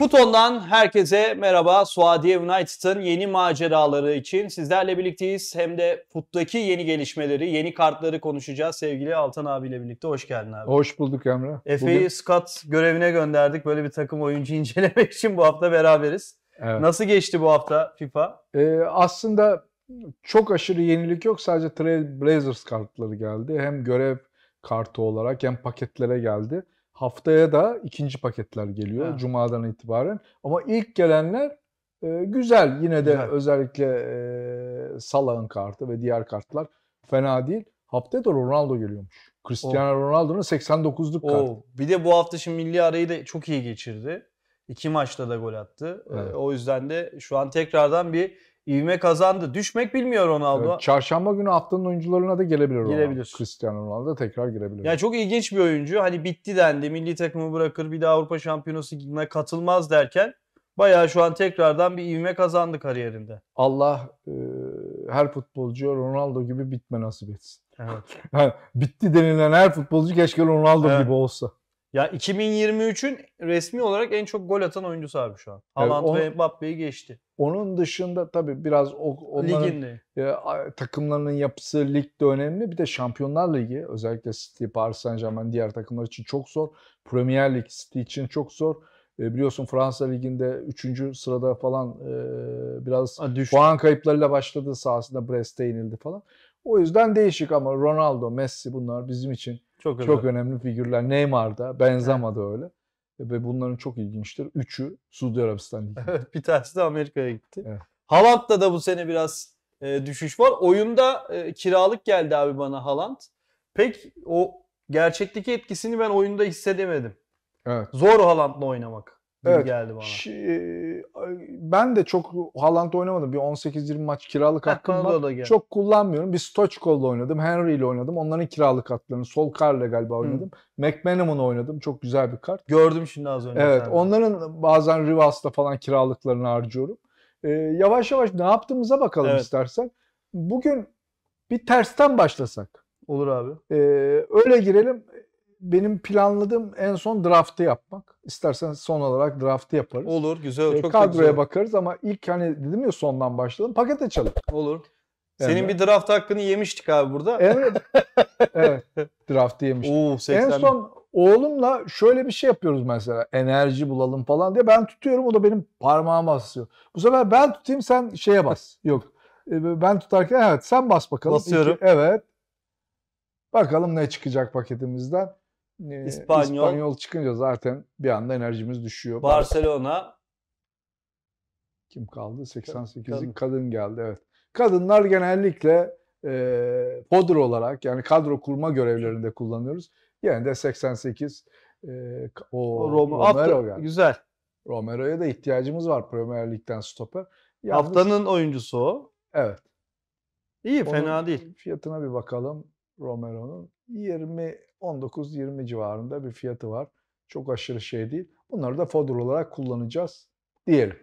Futon'dan herkese merhaba. Suadiye United'ın yeni maceraları için sizlerle birlikteyiz. Hem de futtaki yeni gelişmeleri, yeni kartları konuşacağız. Sevgili Altan abiyle birlikte hoş geldin abi. Hoş bulduk Emre. Efe'yi Bugün... Scott görevine gönderdik. Böyle bir takım oyuncu incelemek için bu hafta beraberiz. Evet. Nasıl geçti bu hafta FIFA? Ee, aslında çok aşırı yenilik yok. Sadece Trail Blazers kartları geldi. Hem görev kartı olarak hem paketlere geldi. Haftaya da ikinci paketler geliyor ha. cumadan itibaren. Ama ilk gelenler e, güzel. Yine de güzel. özellikle e, Salah'ın kartı ve diğer kartlar fena değil. Haftaya da Ronaldo geliyormuş. Cristiano oh. Ronaldo'nun 89'luk kartı. Oh. Bir de bu hafta şimdi milli arayı da çok iyi geçirdi. İki maçta da gol attı. E, evet. E, o yüzden de şu an tekrardan bir ivme kazandı. Düşmek bilmiyor Ronaldo. Evet, çarşamba günü haftanın oyuncularına da gelebilir Ronaldo. Girebilir. Cristiano Ronaldo tekrar girebilir. Ya çok ilginç bir oyuncu. Hani bitti dendi. Milli takımı bırakır bir daha Avrupa Şampiyonası'na katılmaz derken bayağı şu an tekrardan bir ivme kazandı kariyerinde. Allah e, her futbolcuya Ronaldo gibi bitme nasip etsin. Evet. bitti denilen her futbolcu keşke Ronaldo evet. gibi olsa. Ya 2023'ün resmi olarak en çok gol atan oyuncusu abi şu an. Haaland ve Mbappe'yi geçti. Onun dışında tabii biraz o, onların e, takımlarının yapısı lig de önemli. Bir de Şampiyonlar Ligi özellikle City, Paris Saint Germain diğer takımlar için çok zor. Premier Lig City için çok zor. E, biliyorsun Fransa Ligi'nde 3. sırada falan e, biraz A, düştü. puan kayıplarıyla başladı sahasında Brest'e yenildi falan. O yüzden değişik ama Ronaldo, Messi bunlar bizim için çok önemli, çok önemli figürler. Neymar da, Benzema da öyle. Ve bunların çok ilginçtir. Üçü Suudi Arabistan'da. Evet, bir tanesi de Amerika'ya gitti. Evet. Haaland'da da bu sene biraz e, düşüş var. Oyunda e, kiralık geldi abi bana Haaland. Pek o gerçekteki etkisini ben oyunda hissedemedim. Evet. Zor Haaland'la oynamak evet. geldi bana. Ş- e, ben de çok Haaland'da oynamadım. Bir 18-20 maç kiralık Heh, hakkım var. çok kullanmıyorum. Bir Stoichkov'la oynadım. Henry ile oynadım. Onların kiralık haklarını. Sol Kar'la galiba hmm. oynadım. Hı. McManaman'la oynadım. Çok güzel bir kart. Gördüm şimdi az önce. Evet. Sende. Onların bazen rivasta falan kiralıklarını harcıyorum. Ee, yavaş yavaş ne yaptığımıza bakalım evet. istersen. Bugün bir tersten başlasak. Olur abi. Ee, öyle girelim benim planladığım en son draftı yapmak. İstersen son olarak draftı yaparız. Olur, güzel olur. E, çok kadroya güzel. bakarız ama ilk hani dedim ya sondan başladım. Paket açalım. Olur. Senin yani. bir draft hakkını yemiştik abi burada. Evet. evet. Draftı yemiştik. Oo, 80 en son oğlumla şöyle bir şey yapıyoruz mesela. Enerji bulalım falan diye. Ben tutuyorum o da benim parmağıma basıyor. Bu sefer ben tutayım sen şeye bas. Yok. E, ben tutarken evet sen bas bakalım. Basıyorum. İki, evet. Bakalım ne çıkacak paketimizden e, İspanyol, İspanyol çıkınca zaten bir anda enerjimiz düşüyor. Barcelona kim kaldı? 88'in kadın. geldi evet. Kadınlar genellikle e, podr olarak yani kadro kurma görevlerinde kullanıyoruz. Yani de 88 e, o, o Roma, Romero hafta, geldi. Güzel. Romero'ya da ihtiyacımız var Premier Lig'den stoper. Yalnız, Haftanın oyuncusu o. Evet. İyi fena değil. Fiyatına bir bakalım Romero'nun. 20 19-20 civarında bir fiyatı var. Çok aşırı şey değil. Bunları da fodur olarak kullanacağız diyelim.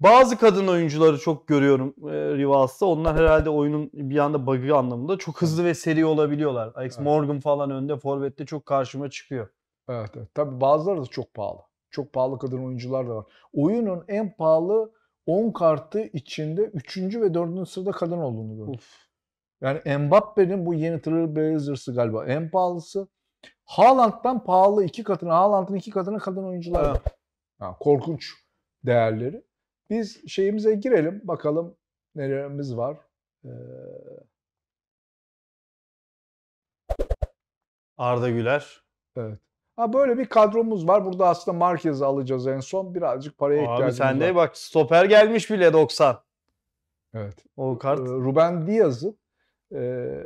Bazı kadın oyuncuları çok görüyorum e, Rivas'ta. Onlar herhalde oyunun bir anda bug'ı anlamında çok hızlı ve seri olabiliyorlar. Alex evet. Morgan falan önde forvette çok karşıma çıkıyor. Evet, evet. Tabii bazıları da çok pahalı. Çok pahalı kadın oyuncular da var. Oyunun en pahalı 10 kartı içinde 3. ve 4. sırada kadın olduğunu gördüm. Uf. Yani Mbappe'nin bu yeni Trailblazers'ı galiba en pahalısı. Haaland'dan pahalı iki katına, Haaland'ın iki katına kadın oyuncular var. Yani korkunç değerleri. Biz şeyimize girelim bakalım nelerimiz var. Ee... Arda Güler. Evet. Ha böyle bir kadromuz var. Burada aslında Marquez alacağız en son. Birazcık paraya Abi ihtiyacımız var. Abi sende bak stoper gelmiş bile 90. Evet. O kart. Ee, Ruben Diaz'ı e,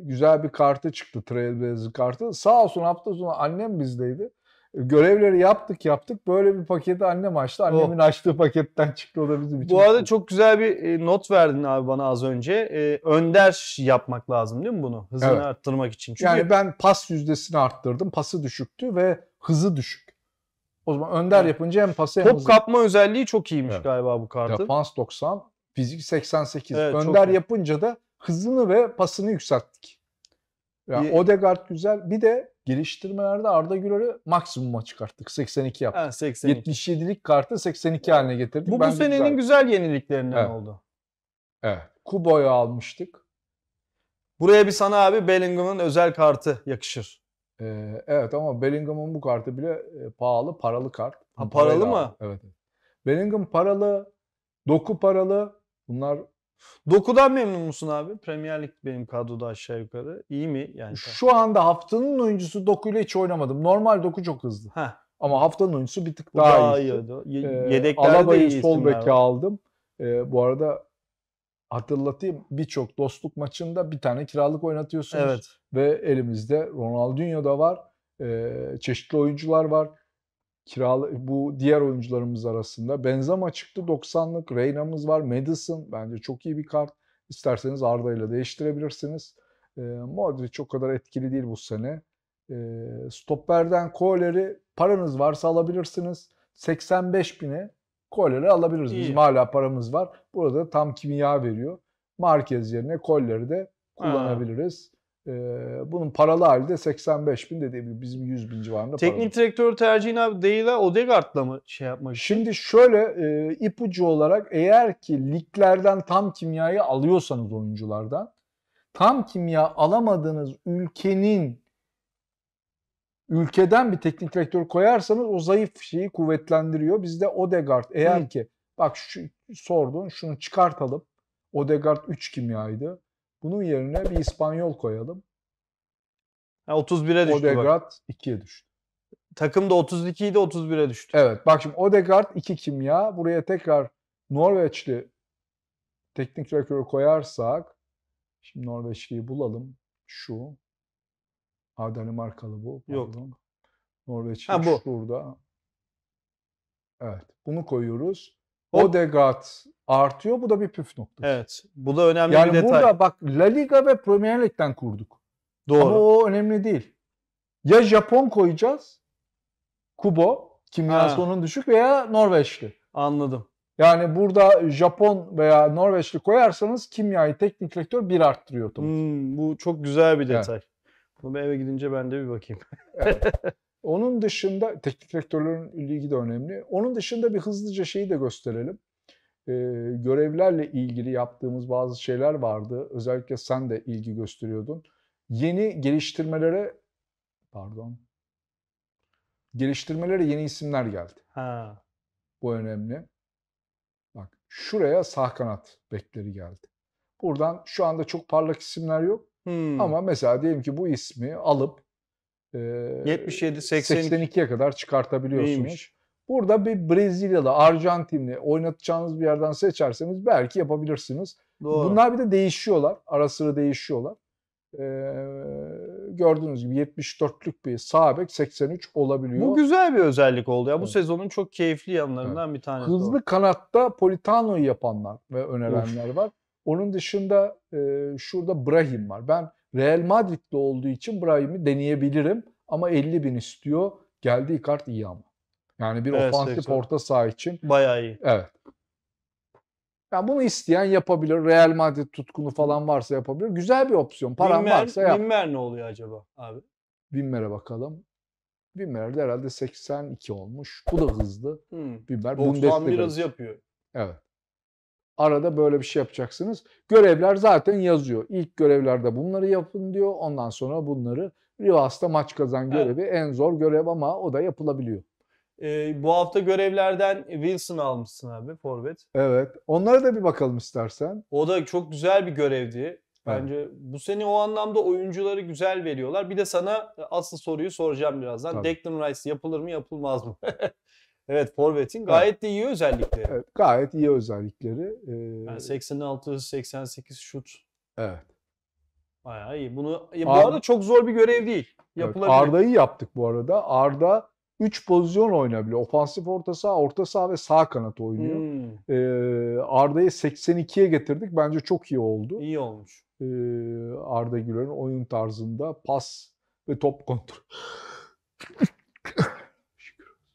güzel bir kartı çıktı Trailblazer kartı. Sağ olsun hafta sonu annem bizdeydi. Görevleri yaptık yaptık. Böyle bir paketi annem açtı. Oh. Annemin oh. açtığı paketten çıktı o da bizim için. Bu arada çıktı. çok güzel bir e, not verdin abi bana az önce. Ee, önder yapmak lazım değil mi bunu? Hızını evet. arttırmak için. Çünkü... Yani ben pas yüzdesini arttırdım. Pası düşüktü ve hızı düşük. O zaman önder evet. yapınca hem pası hem Top hızı. kapma özelliği çok iyiymiş evet. galiba bu kartın. Defans 90, fizik 88. Evet, önder yapınca da hızını ve pasını yükselttik. Yani bir, Odegaard güzel. Bir de geliştirmelerde Arda Güler'i maksimuma çıkarttık. 82 yaptık. Ha, 82. 77'lik kartı 82 evet. haline getirdik. Bu, bu senenin güzel, güzel yeniliklerinden evet. oldu. Evet. Kubo'yu almıştık. Buraya bir sana abi Bellingham'ın özel kartı yakışır. Ee, evet ama Bellingham'ın bu kartı bile e, pahalı, paralı kart. Ha, paralı mı? Evet. Bellingham paralı, Doku paralı. Bunlar Doku'dan memnun musun abi? Premier Lig benim kadroda aşağı yukarı. İyi mi? yani? Şu anda haftanın oyuncusu Doku ile hiç oynamadım. Normal Doku çok hızlı. Heh. Ama haftanın oyuncusu bir tık daha, daha iyi. Ye- yedeklerde ee, Alaba'yı sol beke aldım. Ee, bu arada hatırlatayım birçok dostluk maçında bir tane kiralık oynatıyorsunuz. Evet. Ve elimizde Ronaldinho da var. Ee, çeşitli oyuncular var kiralı bu diğer oyuncularımız arasında. Benzema çıktı 90'lık. Reyna'mız var. Madison bence çok iyi bir kart. İsterseniz Arda ile değiştirebilirsiniz. E, Modric o kadar etkili değil bu sene. E, stopperden Kohler'i paranız varsa alabilirsiniz. 85 bine Kohler'i alabiliriz. İyi. Bizim hala paramız var. Burada tam kimya veriyor. Marquez yerine Kohler'i de kullanabiliriz. Ha. Ee, bunun paralı hali de 85 bin dediğim gibi bizim 100 bin civarında Teknik paralı. direktör tercihini abi değil Odegaard'la mı şey yapmak Şimdi şöyle e, ipucu olarak eğer ki liglerden tam kimyayı alıyorsanız oyunculardan tam kimya alamadığınız ülkenin ülkeden bir teknik direktör koyarsanız o zayıf şeyi kuvvetlendiriyor. Bizde Odegaard eğer Hı. ki bak şu, sordun şunu çıkartalım. Odegaard 3 kimyaydı. Bunun yerine bir İspanyol koyalım. 31'e düştü Odegaard bak. 2'ye düştü. Takım da 32 idi 31'e düştü. Evet bak şimdi Odegaard 2 kimya. Buraya tekrar Norveçli teknik direktörü koyarsak şimdi Norveçliyi bulalım. Şu. Ha Markalı bu. Pardon. Yok. Norveçli ha, bu. şurada. Evet. Bunu koyuyoruz. Odegaard artıyor. Bu da bir püf noktası. Evet. Bu da önemli yani bir detay. Yani burada bak La Liga ve Premier Lig'den kurduk. Doğru. Ama o önemli değil. Ya Japon koyacağız. Kubo. Kimyası onun düşük veya Norveçli. Anladım. Yani burada Japon veya Norveçli koyarsanız kimyayı teknik direktör bir arttırıyor Hmm, bu çok güzel bir detay. Evet. Bunu eve gidince ben de bir bakayım. Evet. Onun dışında teknik rektörlerin ilgi de önemli. Onun dışında bir hızlıca şeyi de gösterelim. Ee, görevlerle ilgili yaptığımız bazı şeyler vardı. Özellikle sen de ilgi gösteriyordun. Yeni geliştirmelere pardon geliştirmelere yeni isimler geldi. Ha. Bu önemli. Bak şuraya sağ kanat bekleri geldi. Buradan şu anda çok parlak isimler yok. Hmm. Ama mesela diyelim ki bu ismi alıp 77 82'ye kadar çıkartabiliyorsunuz. Neymiş? Burada bir Brezilyalı, Arjantinli oynatacağınız bir yerden seçerseniz belki yapabilirsiniz. Doğru. Bunlar bir de değişiyorlar. Ara sıra değişiyorlar. Ee, gördüğünüz gibi 74'lük bir sağ bek 83 olabiliyor. Bu güzel bir özellik oldu ya. Bu evet. sezonun çok keyifli yanlarından evet. bir tanesi. Hızlı doğru. kanatta Politano'yu yapanlar ve önerenler of. var. Onun dışında e, şurada Brahim var. Ben Real Madrid'de olduğu için Brahim'i deneyebilirim ama 50 bin istiyor. Geldi kart iyi ama. Yani bir evet, ofansif 80. orta saha için. Bayağı iyi. Evet. Yani bunu isteyen yapabilir. Real Madrid tutkunu falan varsa yapabilir. Güzel bir opsiyon. Paran Binmer, varsa yap. Binmer ne oluyor acaba abi? Binmer'e bakalım. binmerde de herhalde 82 olmuş. Bu da hızlı. Hmm. Binmer. 91 hız yapıyor. Evet. Arada böyle bir şey yapacaksınız. Görevler zaten yazıyor. İlk görevlerde bunları yapın diyor. Ondan sonra bunları Rivas'ta maç kazan görevi evet. en zor görev ama o da yapılabiliyor. Ee, bu hafta görevlerden Wilson almışsın abi forvet. Evet. Onlara da bir bakalım istersen. O da çok güzel bir görevdi. Bence evet. bu seni o anlamda oyuncuları güzel veriyorlar. Bir de sana asıl soruyu soracağım birazdan. Tabii. Declan Rice yapılır mı yapılmaz mı? Evet Forvet'in gayet evet. de iyi özellikleri. Evet, gayet iyi özellikleri. Ee, yani 86-88 şut. Evet. Bayağı iyi. Bunu ya bu Arda, arada çok zor bir görev değil. Yapılabilir. Evet, Arda'yı yaptık bu arada. Arda 3 pozisyon oynayabiliyor. Ofansif orta saha, orta saha ve sağ kanat oynuyor. Hmm. Ee, Arda'yı 82'ye getirdik. Bence çok iyi oldu. İyi olmuş. Ee, Arda Güler'in oyun tarzında pas ve top kontrol.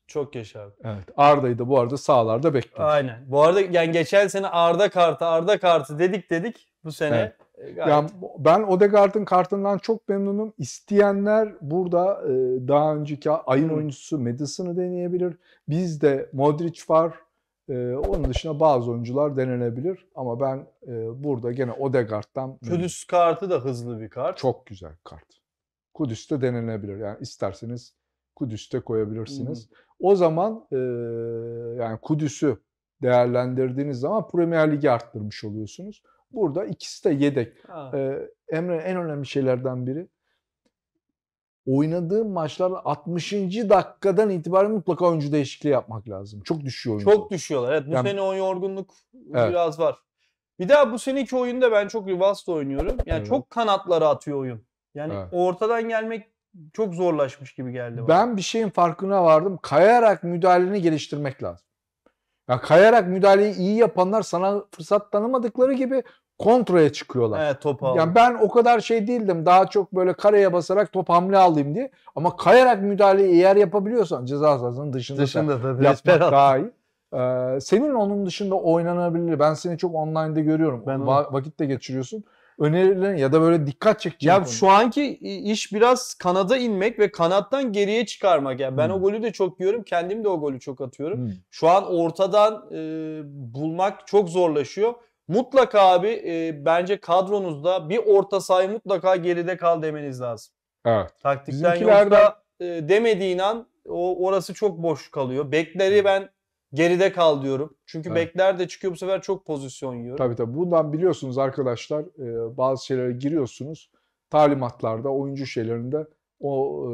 Çok yaşa abi. Evet. Arda'yı da bu arada sağlarda bekliyoruz. Aynen. Bu arada yani geçen sene Arda kartı, Arda kartı dedik dedik. Bu sene evet. E, gayet. ben Odegaard'ın kartından çok memnunum. İsteyenler burada e, daha önceki ayın hmm. oyuncusu Madison'ı deneyebilir. Bizde Modric var. E, onun dışında bazı oyuncular denenebilir. Ama ben e, burada gene Odegaard'dan... Kudüs kartı da hızlı bir kart. Çok güzel kart. Kudüs'te denenebilir. Yani isterseniz Kudüs'te koyabilirsiniz. Hmm. O zaman e, yani Kudüs'ü değerlendirdiğiniz zaman Premier Lig'i arttırmış oluyorsunuz. Burada ikisi de yedek. E, Emre en önemli şeylerden biri oynadığı maçlar 60. dakikadan itibaren mutlaka oyuncu değişikliği yapmak lazım. Çok düşüyor oyuncu. Çok düşüyorlar. Evet bu yani, sene o yorgunluk evet. biraz var. Bir daha bu seneki oyunda ben çok Rivas'ta oynuyorum. Yani evet. çok kanatlara atıyor oyun. Yani evet. ortadan gelmek çok zorlaşmış gibi geldi bana. Ben bir şeyin farkına vardım. Kayarak müdahaleni geliştirmek lazım. Ya kayarak müdahaleyi iyi yapanlar sana fırsat tanımadıkları gibi kontraya çıkıyorlar. Evet top aldım. Yani ben o kadar şey değildim. Daha çok böyle kareye basarak top hamle alayım diye. Ama kayarak müdahaleyi eğer yapabiliyorsan ceza sahasının dışında, dışında tabii, yapmak daha iyi. Ee, senin onun dışında oynanabilir. Ben seni çok online'da görüyorum. Ben Va- vakit de geçiriyorsun önerilen ya da böyle dikkat çekici. Ya konu. şu anki iş biraz kanada inmek ve kanattan geriye çıkarmak. Yani ben hmm. o golü de çok yiyorum. Kendim de o golü çok atıyorum. Hmm. Şu an ortadan e, bulmak çok zorlaşıyor. Mutlaka abi e, bence kadronuzda bir orta sayı mutlaka geride kal demeniz lazım. Evet. Taktikten Bizimkilerden... yoksa e, demediğin an o orası çok boş kalıyor. Bekleri hmm. ben geride kal diyorum. Çünkü evet. bekler de çıkıyor bu sefer çok pozisyon yiyor. Tabii tabii. Bundan biliyorsunuz arkadaşlar e, bazı şeylere giriyorsunuz. Talimatlarda, oyuncu şeylerinde o e,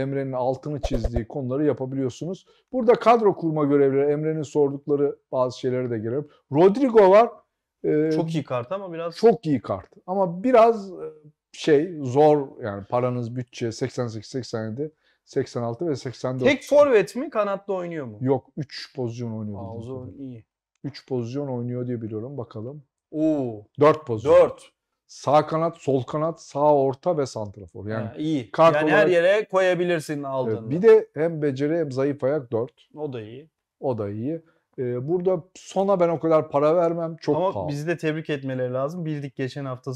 Emre'nin altını çizdiği konuları yapabiliyorsunuz. Burada kadro kurma görevleri, Emre'nin sordukları bazı şeylere de girelim. Rodrigo var. E, çok iyi kart ama biraz... Çok iyi kart. Ama biraz e, şey zor yani paranız bütçe 88-87 86 ve 84. Tek forvet mi? Kanatta oynuyor mu? Yok. 3 pozisyon oynuyor. Aa, o zaman iyi. 3 pozisyon oynuyor diye biliyorum. Bakalım. Oo. 4 pozisyon. 4. Sağ kanat, sol kanat, sağ orta ve santrafor. Yani ha, iyi. Kart yani olarak... her yere koyabilirsin aldığında. Evet, bir de hem beceri hem zayıf ayak 4. O da iyi. O da iyi. Ee, burada sona ben o kadar para vermem. Çok Ama pahalı. bizi de tebrik etmeleri lazım. Bildik geçen hafta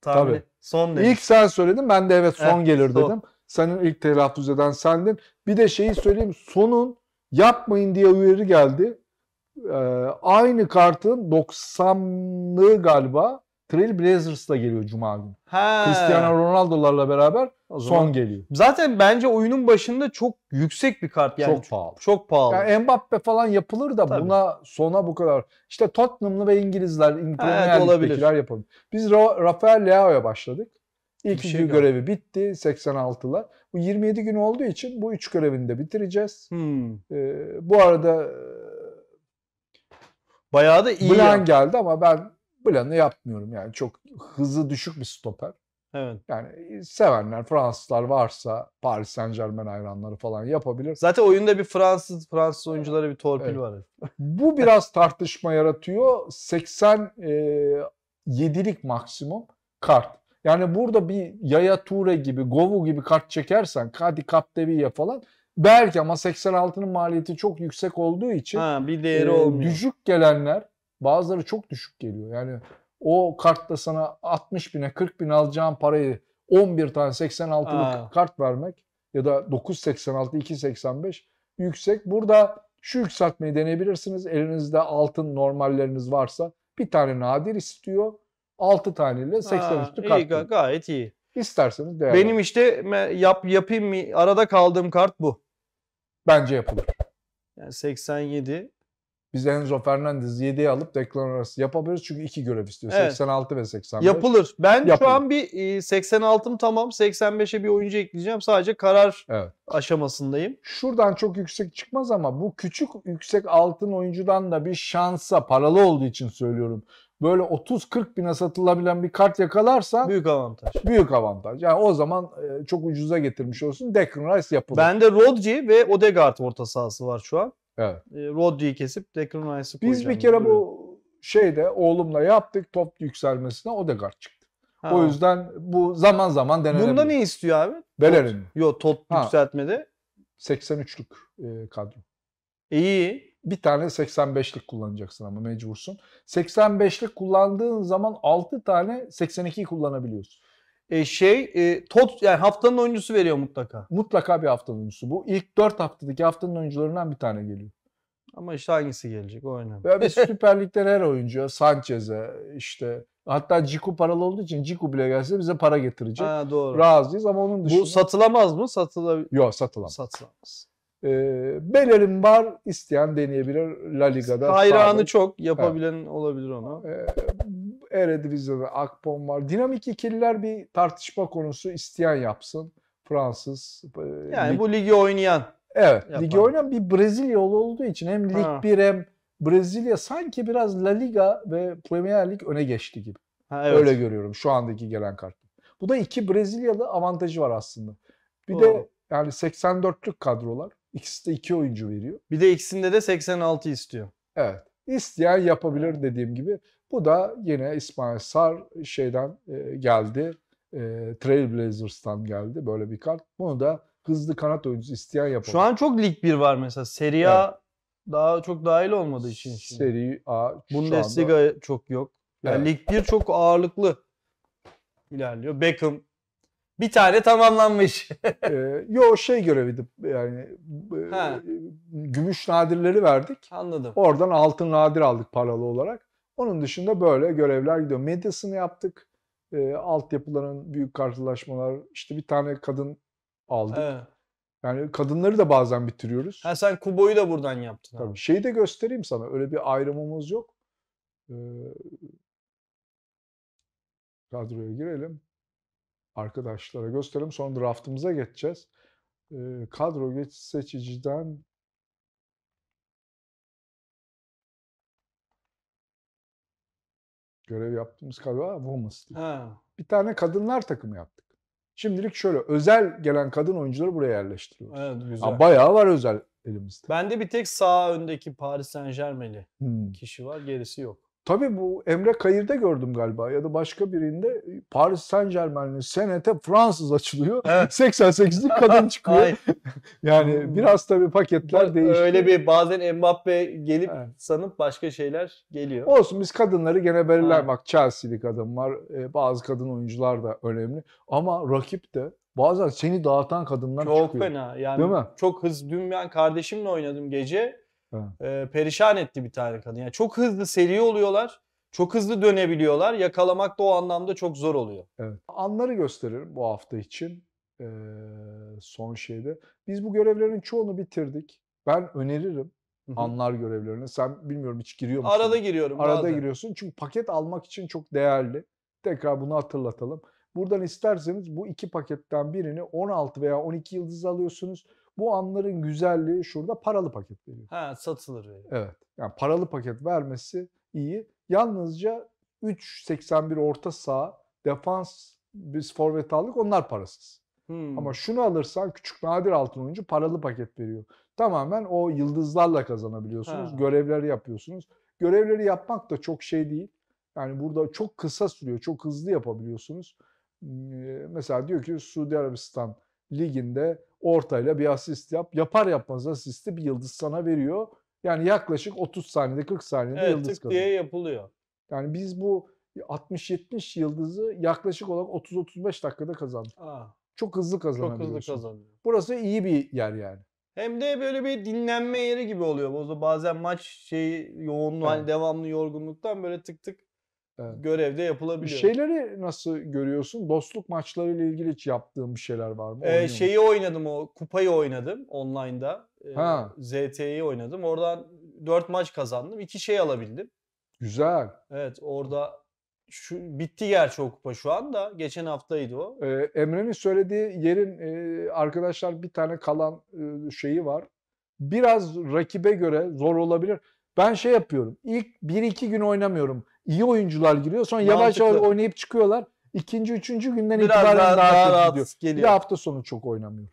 tahmin. Tabii. Son dedim. İlk sen söyledin ben de evet son evet, gelir son. dedim. Senin ilk telaffuz eden sendin. Bir de şeyi söyleyeyim. Sonun yapmayın diye uyarı geldi. Ee, aynı kartın 90'lığı galiba Trail Blazers'la geliyor Cuma günü. He. Cristiano Ronaldo'larla beraber zaman, son geliyor. Zaten bence oyunun başında çok yüksek bir kart yani. Çok pahalı. Çok pahalı. Yani Mbappe falan yapılır da Tabii. buna sona bu kadar. İşte Tottenham'lı ve İngilizler, İngilizler evet, yapalım. Biz Rafael Leao'ya başladık. İlk bir şey görevi bitti 86'la Bu 27 gün olduğu için bu üç görevini de bitireceğiz. Hmm. Ee, bu arada ee, bayağı da iyi. Blan yani. geldi ama ben Blan'ı yapmıyorum yani çok hızı düşük bir stoper. Evet. Yani sevenler Fransızlar varsa Paris Saint Germain hayranları falan yapabilir. Zaten oyunda bir Fransız Fransız oyunculara bir torpil evet. var. Bu biraz tartışma yaratıyor. 87'lik e, maksimum kart. Yani burada bir Yaya Ture gibi, Govu gibi kart çekersen, Kadi Kapdeviye falan belki ama 86'nın maliyeti çok yüksek olduğu için ha, bir değeri e, olmuyor. Düşük gelenler bazıları çok düşük geliyor. Yani o kartla sana 60 bine 40 bin alacağın parayı 11 tane 86'lık kart vermek ya da 9.86 2.85 yüksek. Burada şu yükseltmeyi deneyebilirsiniz. Elinizde altın normalleriniz varsa bir tane nadir istiyor. 6 taneyle 83'lü kart. ga- gayet iyi. İsterseniz değerlendirin. Benim işte yap yapayım mı arada kaldığım kart bu. Bence yapılır. Yani 87. Biz Enzo Fernandez 7'ye alıp Declan Rice yapabiliriz çünkü iki görev istiyor. Evet. 86 ve 85. Yapılır. Ben Yapılır. şu an bir 86'm e, tamam. 85'e bir oyuncu ekleyeceğim. Sadece karar Evet. aşamasındayım. Şuradan çok yüksek çıkmaz ama bu küçük yüksek altın oyuncudan da bir şansa paralı olduğu için söylüyorum böyle 30-40 bine satılabilen bir kart yakalarsan büyük avantaj. Büyük avantaj. Yani o zaman e, çok ucuza getirmiş olsun. Declan Rice yapılır. Bende Rodri ve Odegaard orta sahası var şu an. Evet. E, Rodri'yi kesip Declan Rice'ı koyacağım. Biz bir kere bu şeyde oğlumla yaptık top yükselmesine Odegaard çıktı. Ha. O yüzden bu zaman zaman denenebilir. Bunda ne istiyor abi? Bellerin. Yok top yükseltmede. 83'lük e, kadro. İyi bir tane 85'lik kullanacaksın ama mecbursun. 85'lik kullandığın zaman 6 tane 82 kullanabiliyorsun. E şey e, tot yani haftanın oyuncusu veriyor mutlaka. Mutlaka bir haftanın oyuncusu bu. İlk 4 haftadaki haftanın oyuncularından bir tane geliyor. Ama işte hangisi gelecek o önemli. Böyle Süper Lig'den her oyuncu, Sanchez'e işte hatta Ciku paralı olduğu için Ciku bile gelse bize para getirecek. Ha, doğru. Razıyız ama onun dışında. Bu satılamaz mı? Satılabilir. Yok satılamaz. Satılamaz. E, ee, Beler'in var isteyen deneyebilir La Liga'da. Hayranı sağda. çok yapabilen evet. olabilir ona. E, ee, Eredivizyon'da Akpom var. Dinamik ikililer bir tartışma konusu isteyen yapsın. Fransız. E, yani lig... bu ligi oynayan. Evet. Yapan. Ligi oynayan bir Brezilyalı olduğu için hem Lig ha. 1 hem Brezilya sanki biraz La Liga ve Premier Lig öne geçti gibi. Ha, evet. Öyle görüyorum şu andaki gelen kart. Bu da iki Brezilyalı avantajı var aslında. Bir Doğru. de yani 84'lük kadrolar. İkisi de iki oyuncu veriyor. Bir de ikisinde de 86 istiyor. Evet. İsteyen yapabilir dediğim gibi. Bu da yine İsmail Sar şeyden e, geldi. E, Trailblazers'tan geldi böyle bir kart. Bunu da hızlı kanat oyuncusu isteyen yapabilir. Şu an çok Lig 1 var mesela. Serie A evet. daha çok dahil olmadı için. Serie A Bundesliga anda... çok yok. Yani evet. Lig 1 çok ağırlıklı ilerliyor. Beckham bir tane tamamlanmış. ee, yo şey göreviydi yani e, ha. gümüş nadirleri verdik. Anladım. Oradan altın nadir aldık paralı olarak. Onun dışında böyle görevler gidiyor. Medyasını yaptık. E, altyapıların büyük karşılaşmalar. İşte bir tane kadın aldık. Evet. Yani kadınları da bazen bitiriyoruz. Ha sen Kubo'yu da buradan yaptın. Tabii. Abi. Şeyi de göstereyim sana. Öyle bir ayrımımız yok. Ee, kadroya girelim arkadaşlara gösterelim. Sonra draftımıza geçeceğiz. kadro geç seçiciden görev yaptığımız kadro Women's League. Bir tane kadınlar takımı yaptık. Şimdilik şöyle özel gelen kadın oyuncuları buraya yerleştiriyoruz. Evet güzel. Ha, bayağı var özel elimizde. Bende bir tek sağ öndeki Paris Saint Germain'li hmm. kişi var gerisi yok. Tabii bu Emre Kayır'da gördüm galiba ya da başka birinde Paris Saint Germain'in senete Fransız açılıyor. Evet. 88'lik kadın çıkıyor. yani hmm. biraz tabii paketler Bak, değişti. Öyle bir bazen Mbappe gelip evet. sanıp başka şeyler geliyor. Olsun biz kadınları gene belirler. Evet. Bak Chelsea'li kadın var. E, bazı kadın oyuncular da önemli. Ama rakip de bazen seni dağıtan kadınlar çok çıkıyor. Çok fena. Yani Değil mi? Çok hız dün ben kardeşimle oynadım gece e, perişan etti bir tane kadın. Yani çok hızlı seri oluyorlar. Çok hızlı dönebiliyorlar. Yakalamak da o anlamda çok zor oluyor. Evet. Anları gösteririm bu hafta için. Ee, son şeyde. Biz bu görevlerin çoğunu bitirdik. Ben öneririm Hı-hı. anlar görevlerini. Sen bilmiyorum hiç giriyor musun? Arada giriyorum. Arada bazen. giriyorsun. Çünkü paket almak için çok değerli. Tekrar bunu hatırlatalım. Buradan isterseniz bu iki paketten birini 16 veya 12 yıldız alıyorsunuz. Bu anların güzelliği şurada paralı paket veriyor. Ha satılır. Yani. Evet. Yani paralı paket vermesi iyi. Yalnızca 3.81 orta saha defans biz forvet aldık onlar parasız. Hmm. Ama şunu alırsan küçük nadir altın oyuncu paralı paket veriyor. Tamamen o yıldızlarla kazanabiliyorsunuz. Ha. Görevleri yapıyorsunuz. Görevleri yapmak da çok şey değil. Yani burada çok kısa sürüyor. Çok hızlı yapabiliyorsunuz. mesela diyor ki Suudi Arabistan liginde ortayla bir asist yap. Yapar yapmaz asisti bir yıldız sana veriyor. Yani yaklaşık 30 saniyede 40 saniyede evet, yıldız kazanıyor. diye yapılıyor. Yani biz bu 60-70 yıldızı yaklaşık olarak 30-35 dakikada kazandık. Aa, ah. çok hızlı kazanabiliyorsun. Çok hızlı kazanıyor. Burası iyi bir yer yani. Hem de böyle bir dinlenme yeri gibi oluyor. Bazen maç şey yoğunluğu hani evet. hani devamlı yorgunluktan böyle tık tık Evet. Görevde yapılabiliyor. Şeyleri nasıl görüyorsun? Dostluk maçları ile ilgili hiç yaptığım bir şeyler var mı? Ee, şeyi oynadım o kupayı oynadım online'da. Ee, Ha. ZT'yi oynadım. Oradan 4 maç kazandım. 2 şey alabildim. Güzel. Evet orada şu bitti gerçi o kupa şu anda. Geçen haftaydı o. Ee, Emre'nin söylediği yerin e, arkadaşlar bir tane kalan e, şeyi var. Biraz rakibe göre zor olabilir. Ben şey yapıyorum. İlk 1-2 gün oynamıyorum iyi oyuncular giriyor. Sonra Mantıklı. yavaş yavaş oynayıp çıkıyorlar. İkinci, üçüncü günden Biraz itibaren daha, daha, daha rahat gidiyor. Geliyor. Bir hafta sonu çok oynamıyor.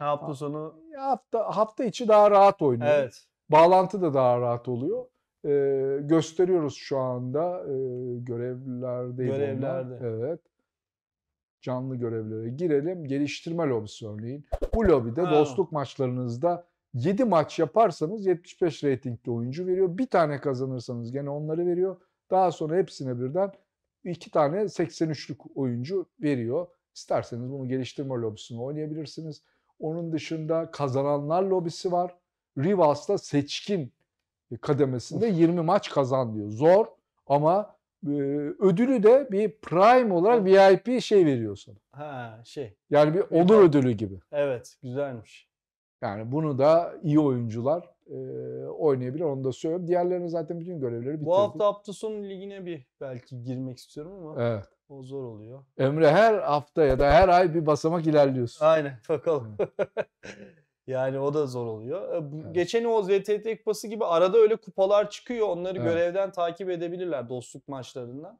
Hafta sonu hafta hafta içi daha rahat oynuyor. Evet. Bağlantı da daha rahat oluyor. Ee, gösteriyoruz şu anda ee, görevlerde. Görevlerde. Onlar. Evet. Canlı görevlere girelim. Geliştirme lobisi örneğin. Bu lobide ha. dostluk maçlarınızda 7 maç yaparsanız 75 reytingli oyuncu veriyor. Bir tane kazanırsanız gene onları veriyor. Daha sonra hepsine birden iki tane 83'lük oyuncu veriyor. İsterseniz bunu geliştirme lobisini oynayabilirsiniz. Onun dışında kazananlar lobisi var. Rivas'ta seçkin kademesinde 20 maç kazanıyor. Zor ama e, ödülü de bir prime olarak VIP şey veriyor sana. Ha şey. Yani bir onur ödülü gibi. Evet güzelmiş. Yani bunu da iyi oyuncular e, oynayabilir. Onu da söylüyorum. Diğerlerinin zaten bütün görevleri bitirdi. Bu hafta hafta sonu ligine bir belki girmek istiyorum ama evet. o zor oluyor. Emre her hafta ya da her ay bir basamak ilerliyorsun. Aynen bakalım. yani o da zor oluyor. E, evet. Geçen o ZTT kupası gibi arada öyle kupalar çıkıyor. Onları evet. görevden takip edebilirler dostluk maçlarından.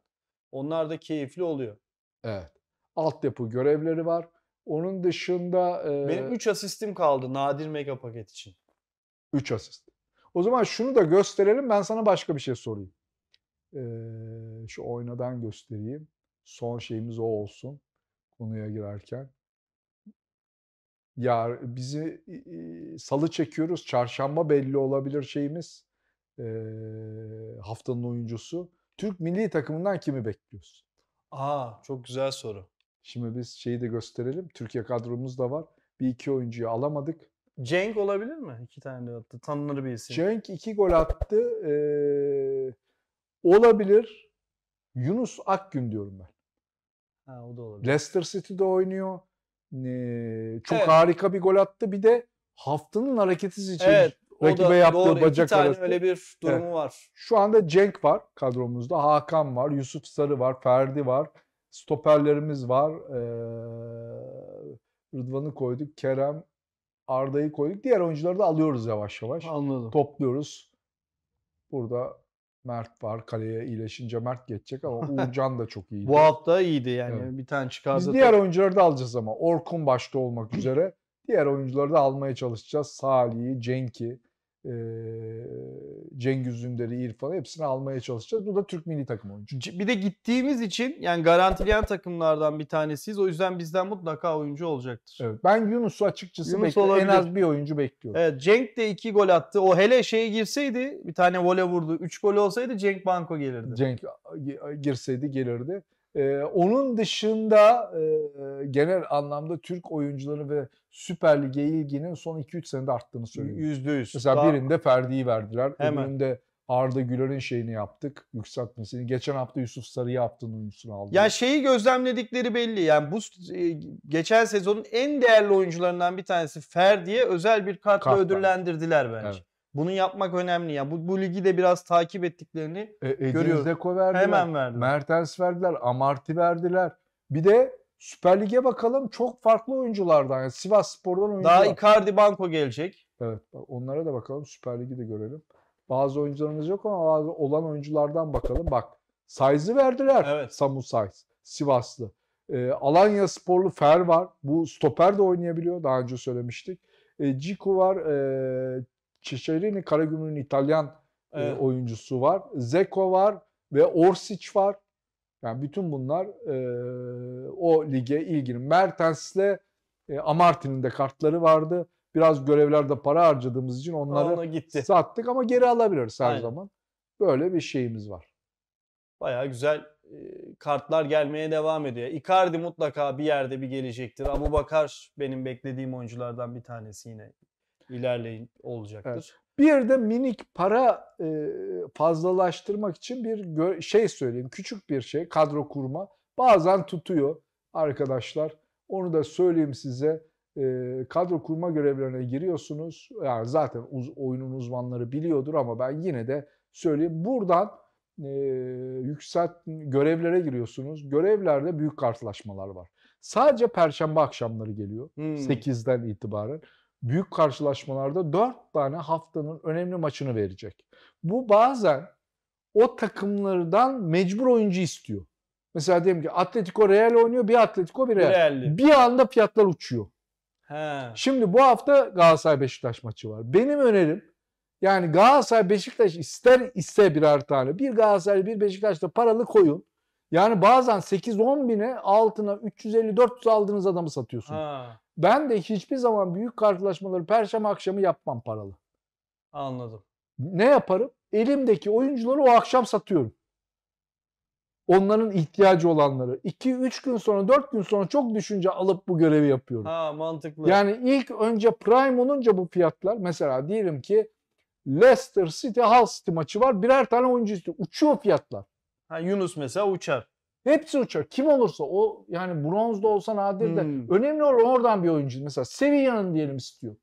Onlar da keyifli oluyor. Evet. Altyapı görevleri var. Onun dışında... Benim 3 e... asistim kaldı Nadir Mega Paket için. 3 asist. O zaman şunu da gösterelim ben sana başka bir şey sorayım. Ee, şu oynadan göstereyim. Son şeyimiz o olsun konuya girerken. Ya bizi salı çekiyoruz. Çarşamba belli olabilir şeyimiz. Ee, haftanın oyuncusu. Türk milli takımından kimi bekliyoruz? Aa çok güzel soru. Şimdi biz şeyi de gösterelim. Türkiye kadromuz da var. Bir iki oyuncuyu alamadık. Cenk olabilir mi? İki tane de attı. Tanınır bir isim. Cenk iki gol attı. Ee, olabilir. Yunus Akgün diyorum ben. Ha, o da olabilir. Leicester City'de oynuyor. Ee, çok evet. harika bir gol attı. Bir de haftanın hareketi için evet, rakibe yaptığı doğru. bacak İki tane arası. öyle bir durumu evet. var. Şu anda Cenk var kadromuzda. Hakan var. Yusuf Sarı var. Ferdi var. Stoperlerimiz var. Ee, Rıdvan'ı koyduk. Kerem Arda'yı koyduk. Diğer oyuncuları da alıyoruz yavaş yavaş. Anladım. Topluyoruz. Burada Mert var. Kaleye iyileşince Mert geçecek ama Uğurcan da çok iyiydi. Bu hafta iyiydi yani. Evet. Bir tane çıkardı. Biz diğer oyuncuları da alacağız ama. Orkun başta olmak üzere. Diğer oyuncuları da almaya çalışacağız. Salih'i, Cenk'i e, Cengiz Ünder'i, İrfan'ı hepsini almaya çalışacağız. Bu da Türk milli takım oyuncu. Bir de gittiğimiz için yani garantileyen takımlardan bir tanesiyiz. O yüzden bizden mutlaka oyuncu olacaktır. Evet, ben Yunus'u açıkçası Yunus Olabilir. En az bir oyuncu bekliyorum. Evet, Cenk de iki gol attı. O hele şeye girseydi bir tane vole vurdu. Üç gol olsaydı Cenk Banko gelirdi. Cenk girseydi gelirdi. Ee, onun dışında e, genel anlamda Türk oyuncuları ve Süper Lig'e ilginin son 2-3 senede arttığını söylüyor. %100. Mesela birinde Ferdi'yi verdiler. Hemen. Öbüründe Arda Güler'in şeyini yaptık. Yükseltmesini. Geçen hafta Yusuf Sarı'yı yaptığını oyuncusunu aldı. Ya şeyi gözlemledikleri belli. Yani bu e, geçen sezonun en değerli oyuncularından bir tanesi Ferdi'ye özel bir kartla Kart ödüllendirdiler bence. Evet. Bunu yapmak önemli. Yani bu, bu ligi de biraz takip ettiklerini e, görüyoruz. Deko verdiler. Hemen verdiler. Mertens verdiler. Amarti verdiler. Bir de Süper Lig'e bakalım çok farklı oyunculardan. Yani Sivas Spor'dan oyuncular. Daha Icardi Banko gelecek. Evet onlara da bakalım Süper Lig'i de görelim. Bazı oyuncularımız yok ama bazı olan oyunculardan bakalım. Bak Sayız'ı verdiler evet. Samu size. Sivaslı. E, Alanya sporlu Fer var. Bu stoper de oynayabiliyor. Daha önce söylemiştik. E, Ciku var. E, ee, Çeşerini Karagümrük'ün İtalyan e, evet. e, oyuncusu var. Zeko var ve Orsic var. Yani bütün bunlar e, o lige ilginin. Mertens'le e, Amartin'in de kartları vardı. Biraz görevlerde para harcadığımız için onları gitti. sattık ama geri alabiliriz her Aynen. zaman. Böyle bir şeyimiz var. Bayağı güzel e, kartlar gelmeye devam ediyor. Icardi mutlaka bir yerde bir gelecektir. Abu Bakar benim beklediğim oyunculardan bir tanesi yine ilerleyin olacaktır. Evet. Bir de minik para e, fazlalaştırmak için bir şey söyleyeyim. Küçük bir şey kadro kurma. Bazen tutuyor arkadaşlar. Onu da söyleyeyim size. E, kadro kurma görevlerine giriyorsunuz. Yani zaten oyunun uzmanları biliyordur ama ben yine de söyleyeyim. Buradan e, yükselt görevlere giriyorsunuz. Görevlerde büyük kartlaşmalar var. Sadece perşembe akşamları geliyor. Hmm. 8'den itibaren büyük karşılaşmalarda 4 tane haftanın önemli maçını verecek. Bu bazen o takımlardan mecbur oyuncu istiyor. Mesela diyelim ki Atletico Real oynuyor, bir Atletico bir Real. Realli. Bir anda fiyatlar uçuyor. He. Şimdi bu hafta Galatasaray Beşiktaş maçı var. Benim önerim yani Galatasaray Beşiktaş ister ise birer tane. Bir Galatasaray bir Beşiktaş'ta paralı koyun. Yani bazen 8-10 bine altına 350-400 aldığınız adamı satıyorsun. Ha. Ben de hiçbir zaman büyük karşılaşmaları perşembe akşamı yapmam paralı. Anladım. Ne yaparım? Elimdeki oyuncuları o akşam satıyorum. Onların ihtiyacı olanları. 2-3 gün sonra, 4 gün sonra çok düşünce alıp bu görevi yapıyorum. Ha mantıklı. Yani ilk önce prime olunca bu fiyatlar mesela diyelim ki Leicester City Hull City maçı var. Birer tane oyuncu istiyor. Uçuyor fiyatlar. Ha, Yunus mesela uçar. Hepsi uçar. Kim olursa o yani bronzda olsa nadir de. Hmm. Önemli olan oradan bir oyuncu. Mesela Sevilla'nın diyelim istiyor.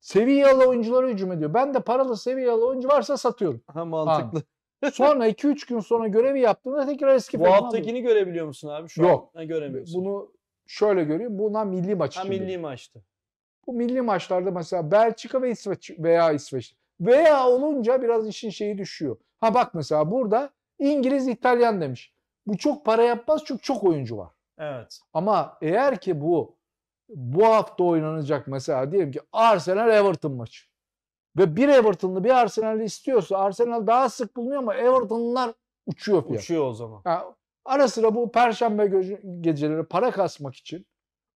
Sevilla'lı oyunculara hücum ediyor. Ben de paralı Sevilla'lı oyuncu varsa satıyorum. Ha mantıklı. Ha. sonra 2-3 gün sonra görevi yaptığımda tekrar eski Bu haftakini görebiliyor musun abi? Şu Yok. An, ha, göremiyorsun. Bunu şöyle görüyorum. Buna milli maç. Ha milli maçtı. Bu milli maçlarda mesela Belçika ve İsveç veya İsveç veya olunca biraz işin şeyi düşüyor. Ha bak mesela burada İngiliz İtalyan demiş. Bu çok para yapmaz çünkü çok oyuncu var. Evet. Ama eğer ki bu bu hafta oynanacak mesela diyelim ki Arsenal Everton maçı. Ve bir Everton'lı bir Arsenal'li istiyorsa Arsenal daha sık bulunuyor ama Everton'lar uçuyor fiyat. Uçuyor o zaman. Yani ara sıra bu perşembe geceleri para kasmak için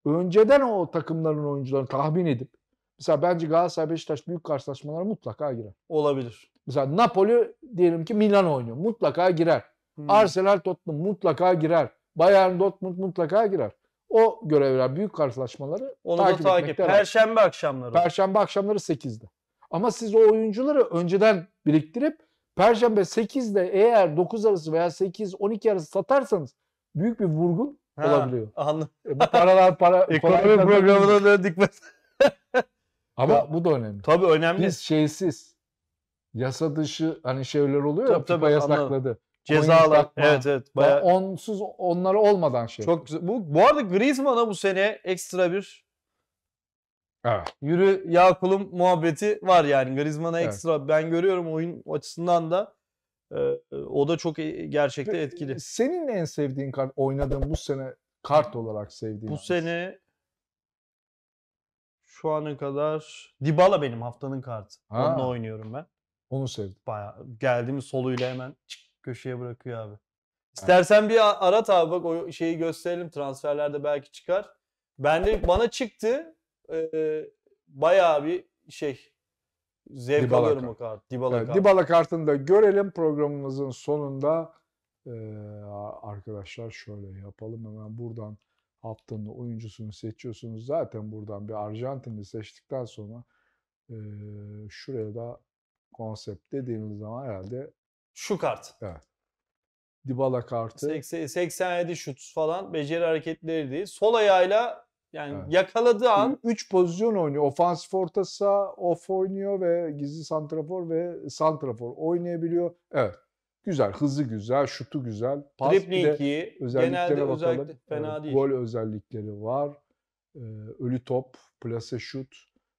önceden o takımların oyuncularını tahmin edip mesela bence Galatasaray Beşiktaş büyük karşılaşmaları mutlaka girer. Olabilir. Mesela Napoli diyelim ki Milan oynuyor. Mutlaka girer. Hmm. Arsenal Tottenham mutlaka girer. Bayern Dortmund mutlaka girer. O görevler büyük karşılaşmaları Onu takip, da takip. Perşembe akşamları. Perşembe akşamları 8'de. Ama siz o oyuncuları önceden biriktirip Perşembe 8'de eğer 9 arası veya 8-12 arası satarsanız büyük bir vurgun ha, olabiliyor. Anladım. E, bu paralar para... Ekonomi programına da Ama ya, bu da önemli. Tabii önemli. Biz şeysiz, yasa dışı hani şeyler oluyor tabii, ya, tabii, yasakladı. Anladım. Cezalar. Evet evet. Bayağı... Onsuz onlar olmadan şey. Çok güzel. Bu, bu arada Griezmann'a bu sene ekstra bir evet. yürü ya kulum muhabbeti var yani. Griezmann'a ekstra evet. ben görüyorum oyun açısından da e, o da çok e, gerçekte etkili. Senin en sevdiğin kart oynadığın bu sene kart olarak sevdiğin? Bu hangisi? sene şu ana kadar Dybala benim haftanın kartı. Ha. Onunla oynuyorum ben. Onu sevdim. Bayağı Geldiğimiz mi soluyla hemen çık Köşeye bırakıyor abi. İstersen bir arat abi bak o şeyi gösterelim transferlerde belki çıkar. Ben de bana çıktı. Ee, bayağı bir şey zevk Dibala alıyorum kart. o kart. Dibala, evet, kart. Dibala kartını da görelim programımızın sonunda. Ee, arkadaşlar şöyle yapalım hemen buradan haftanın oyuncusunu seçiyorsunuz. Zaten buradan bir Arjantinli seçtikten sonra e, şuraya da konsept dediğimiz zaman herhalde şu kart. Evet. Dybala kartı. 80, 87 şut falan beceri hareketleri değil. Sol ayağıyla yani evet. yakaladığı an 3 pozisyon oynuyor. Ofansif orta saha, off oynuyor ve gizli santrafor ve santrafor oynayabiliyor. Evet. Güzel, hızı güzel, şutu güzel. Pas Dribbling iyi. Genelde bakalım. özellikle fena değil. Gol özellikleri var. Ee, ölü top, plase şut,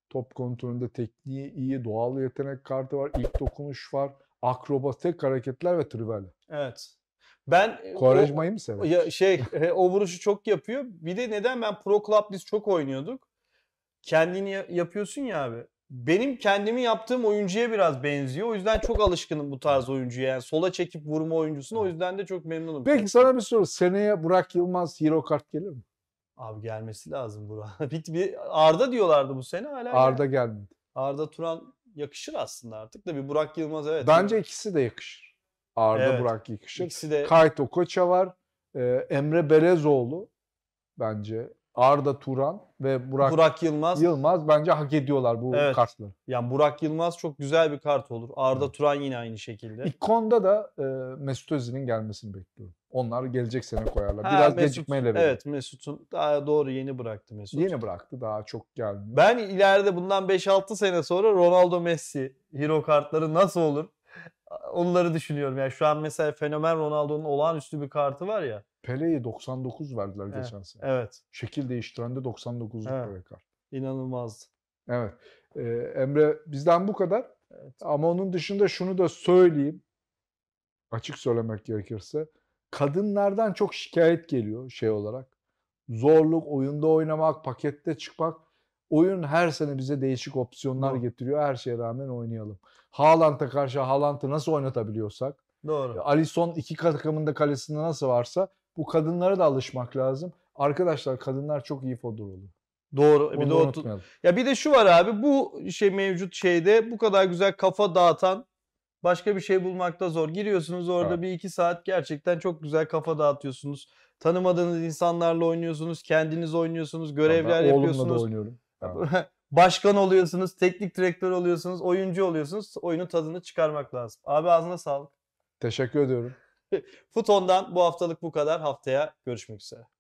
top kontrolünde tekniği iyi, doğal yetenek kartı var, ilk dokunuş var akrobatik hareketler ve triverler. Evet. Ben Kovarejmayı e, mı sever? Ya şey e, o vuruşu çok yapıyor. Bir de neden ben Pro Club biz çok oynuyorduk. Kendini yapıyorsun ya abi. Benim kendimi yaptığım oyuncuya biraz benziyor. O yüzden çok alışkınım bu tarz oyuncuya. Yani sola çekip vurma oyuncusuna. O yüzden de çok memnunum. Peki sana bir soru. Seneye Burak Yılmaz Hero Kart gelir mi? Abi gelmesi lazım Burak. bir, bir Arda diyorlardı bu sene hala. Arda gelmedi. Arda Turan yakışır aslında artık da bir Burak Yılmaz evet. Bence ikisi de yakışır. Arda Evet. Burak yakışır. İkisi de Kayto Koça var. Ee, Emre Berezoğlu bence. Arda Turan ve Burak, Burak, Yılmaz. Yılmaz bence hak ediyorlar bu Evet. kartları. yani Burak Yılmaz çok güzel bir kart olur. Arda Turan yine aynı şekilde. İkonda da e, Mesut Özil'in gelmesini bekliyorum. Onlar gelecek sene koyarlar. Ha, Biraz gecikmeyle verir. Evet Mesut'un daha doğru yeni bıraktı Mesut. Yeni bıraktı daha çok geldi. Ben ileride bundan 5-6 sene sonra Ronaldo Messi hero kartları nasıl olur? Onları düşünüyorum. Yani şu an mesela fenomen Ronaldo'nun olağanüstü bir kartı var ya. Pele'ye 99 verdiler evet, geçen sene. Evet. Şekil değiştirende 99'luk evet. Pele kart. İnanılmazdı. Evet. Ee, Emre bizden bu kadar. Evet. Ama onun dışında şunu da söyleyeyim. Açık söylemek gerekirse kadınlardan çok şikayet geliyor şey olarak. Zorluk, oyunda oynamak, pakette çıkmak. Oyun her sene bize değişik opsiyonlar Doğru. getiriyor. Her şeye rağmen oynayalım. Haaland'a karşı Haaland'ı nasıl oynatabiliyorsak. Doğru. E, Alisson iki takımında kalesinde nasıl varsa bu kadınlara da alışmak lazım. Arkadaşlar kadınlar çok iyi fodor oluyor. Doğru. Onu e, bir de o, ya bir de şu var abi bu şey mevcut şeyde bu kadar güzel kafa dağıtan Başka bir şey bulmakta zor. Giriyorsunuz orada evet. bir iki saat gerçekten çok güzel kafa dağıtıyorsunuz. Tanımadığınız insanlarla oynuyorsunuz, kendiniz oynuyorsunuz, görevler ben yapıyorsunuz. Da oynuyorum. Evet. Başkan oluyorsunuz, teknik direktör oluyorsunuz, oyuncu oluyorsunuz. Oyunun tadını çıkarmak lazım. Abi ağzına sağlık. Teşekkür ediyorum. Futon'dan bu haftalık bu kadar. Haftaya görüşmek üzere.